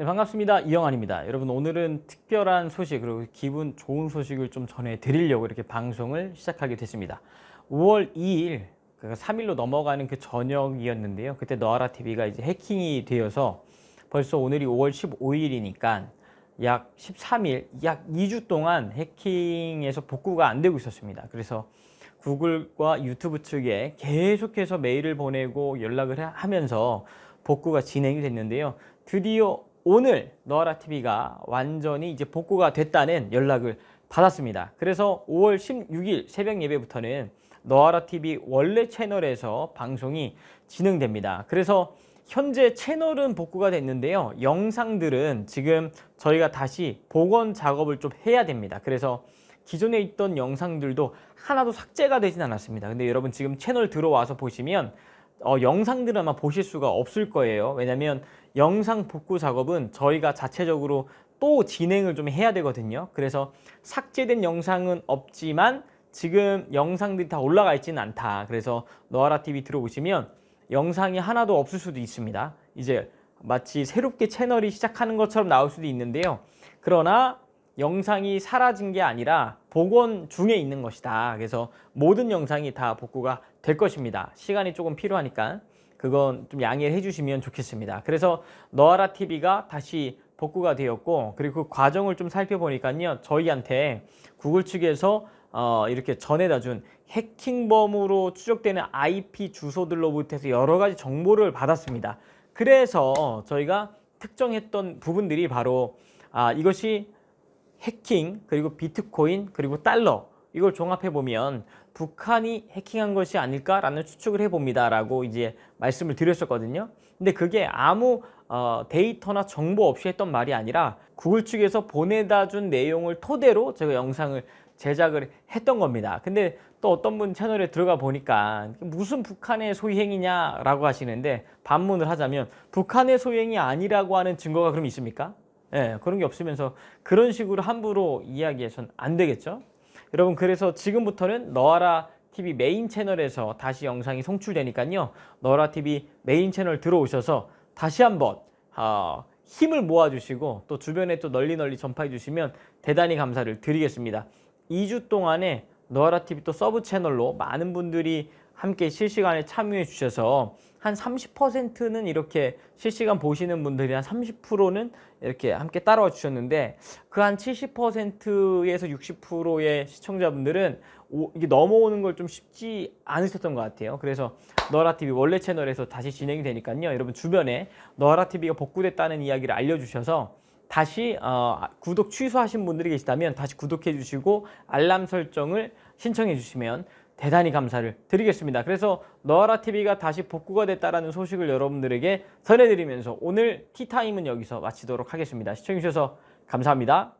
네, 반갑습니다. 이영환입니다. 여러분 오늘은 특별한 소식 그리고 기분 좋은 소식을 좀 전해드리려고 이렇게 방송을 시작하게 됐습니다. 5월 2일 그 그러니까 3일로 넘어가는 그 저녁이었는데요. 그때 너아라 TV가 이제 해킹이 되어서 벌써 오늘이 5월 15일이니까 약 13일, 약 2주 동안 해킹에서 복구가 안 되고 있었습니다. 그래서 구글과 유튜브 측에 계속해서 메일을 보내고 연락을 하면서 복구가 진행이 됐는데요. 드디어 오늘 너하라 TV가 완전히 이제 복구가 됐다는 연락을 받았습니다. 그래서 5월 16일 새벽 예배부터는 너하라 TV 원래 채널에서 방송이 진행됩니다. 그래서 현재 채널은 복구가 됐는데요. 영상들은 지금 저희가 다시 복원 작업을 좀 해야 됩니다. 그래서 기존에 있던 영상들도 하나도 삭제가 되진 않았습니다. 근데 여러분 지금 채널 들어와서 보시면 어, 영상들을 아마 보실 수가 없을 거예요. 왜냐면 영상 복구 작업은 저희가 자체적으로 또 진행을 좀 해야 되거든요. 그래서 삭제된 영상은 없지만 지금 영상들이 다 올라가 있지는 않다. 그래서 너아라 TV 들어오시면 영상이 하나도 없을 수도 있습니다. 이제 마치 새롭게 채널이 시작하는 것처럼 나올 수도 있는데요. 그러나 영상이 사라진 게 아니라 복원 중에 있는 것이다. 그래서 모든 영상이 다 복구가 될 것입니다. 시간이 조금 필요하니까 그건 좀양해 해주시면 좋겠습니다. 그래서 너아라 TV가 다시 복구가 되었고 그리고 그 과정을 좀 살펴보니까요 저희한테 구글 측에서 어, 이렇게 전에다 준 해킹범으로 추적되는 IP 주소들로부터 해서 여러 가지 정보를 받았습니다. 그래서 저희가 특정했던 부분들이 바로 아, 이것이 해킹, 그리고 비트코인, 그리고 달러 이걸 종합해 보면 북한이 해킹한 것이 아닐까라는 추측을 해봅니다라고 이제 말씀을 드렸었거든요. 근데 그게 아무 어, 데이터나 정보 없이 했던 말이 아니라 구글 측에서 보내다 준 내용을 토대로 제가 영상을 제작을 했던 겁니다. 근데 또 어떤 분 채널에 들어가 보니까 무슨 북한의 소행이냐라고 하시는데 반문을 하자면 북한의 소행이 아니라고 하는 증거가 그럼 있습니까? 예, 그런 게 없으면서 그런 식으로 함부로 이야기해선 안 되겠죠. 여러분 그래서 지금부터는 너아라 TV 메인 채널에서 다시 영상이 송출되니까요. 너라 TV 메인 채널 들어오셔서 다시 한번 어, 힘을 모아주시고 또 주변에 또 널리 널리 전파해 주시면 대단히 감사를 드리겠습니다. 2주 동안에 너라 TV 또 서브 채널로 많은 분들이 함께 실시간에 참여해 주셔서 한 30%는 이렇게 실시간 보시는 분들이 한 30%는 이렇게 함께 따라와 주셨는데 그 한 70%에서 60%의 시청자분들은 오, 이게 넘어오는 걸 좀 쉽지 않으셨던 것 같아요. 그래서 너라TV 원래 채널에서 다시 진행이 되니까요. 여러분 주변에 너라TV가 복구됐다는 이야기를 알려주셔서 다시 어, 구독 취소하신 분들이 계시다면 다시 구독해 주시고 알람 설정을 신청해 주시면 대단히 감사를 드리겠습니다. 그래서 너하라 TV가 다시 복구가 됐다라는 소식을 여러분들에게 전해드리면서 오늘 티타임은 여기서 마치도록 하겠습니다. 시청해주셔서 감사합니다.